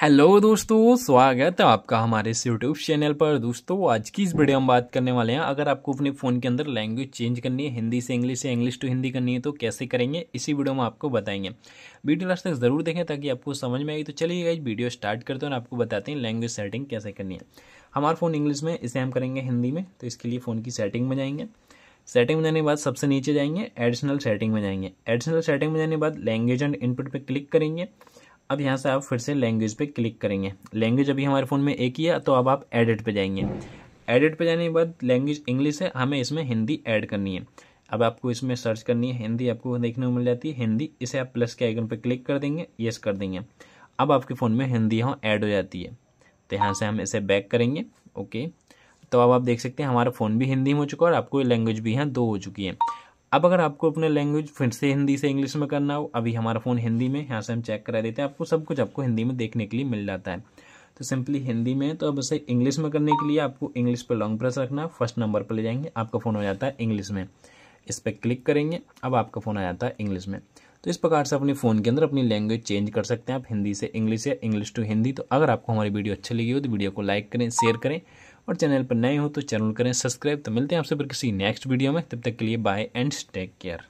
hello दोस्तों स्वागत है आपका हमारे इस यूट्यूब चैनल पर दोस्तों आज की इस वीडियो हम बात करने वाले हैं अगर आपको अपने फ़ोन के अंदर लैंग्वेज चेंज करनी है हिंदी से इंग्लिश से इंग्लिश टू हिंदी करनी है तो कैसे करेंगे इसी वीडियो में आपको बताएंगे वीडियो लास्ट तक ज़रूर देखें ताकि आपको समझ में आएगी तो चलिए गाइज वीडियो स्टार्ट करते हैं और आपको बताते हैं लैंग्वेज सेटिंग कैसे करनी है हमारा फ़ोन इंग्लिश में इसे हम करेंगे हिंदी में तो इसके लिए फ़ोन की सेटिंग में जाएंगे सेटिंग में जाने के बाद सबसे नीचे जाएंगे एडिशनल सेटिंग में जाएंगे एडिशनल सेटिंग में जाने के बाद लैंग्वेज एंड इनपुट पर क्लिक करेंगे अब यहाँ से आप फिर से लैंग्वेज पे क्लिक करेंगे लैंग्वेज अभी हमारे फ़ोन में एक ही है तो अब आप एडिट पे जाएंगे एडिट पे जाने के बाद लैंग्वेज इंग्लिश है हमें इसमें हिंदी ऐड करनी है अब आपको इसमें सर्च करनी है हिंदी आपको देखने को मिल जाती है हिंदी इसे आप प्लस के आइकन पर क्लिक कर देंगे येस कर देंगे अब आपके फ़ोन में हिंदी यहाँ ऐड हो जाती है तो यहाँ से हम इसे बैक करेंगे ओके तो अब आप देख सकते हैं हमारा फ़ोन भी हिंदी में हो चुका है और आपको लैंग्वेज भी यहाँ दो हो चुकी है अब अगर आपको अपने लैंग्वेज फिर से हिंदी से इंग्लिश में करना हो अभी हमारा फ़ोन हिंदी में यहाँ से हम चेक करा देते हैं आपको सब कुछ आपको हिंदी में देखने के लिए मिल जाता है तो सिंपली हिंदी में तो अब इसे इंग्लिश में करने के लिए आपको इंग्लिश पर लॉन्ग प्रेस रखना है फर्स्ट नंबर पर ले जाएंगे आपका फ़ोन हो जाता है इंग्लिश में इस पर क्लिक करेंगे अब आपका फ़ोन आ जाता है इंग्लिश में तो इस प्रकार से अपने फ़ोन के अंदर अपनी लैंग्वेज चेंज कर सकते हैं आप हिंदी से इंग्लिश या इंग्लिश टू हिंदी तो अगर आपको हमारी वीडियो अच्छी लगी हो तो वीडियो को लाइक करें शेयर करें और चैनल पर नए हो तो चैनल करें सब्सक्राइब तो मिलते हैं आपसे फिर किसी नेक्स्ट वीडियो में तब तक के लिए बाय एंड टेक केयर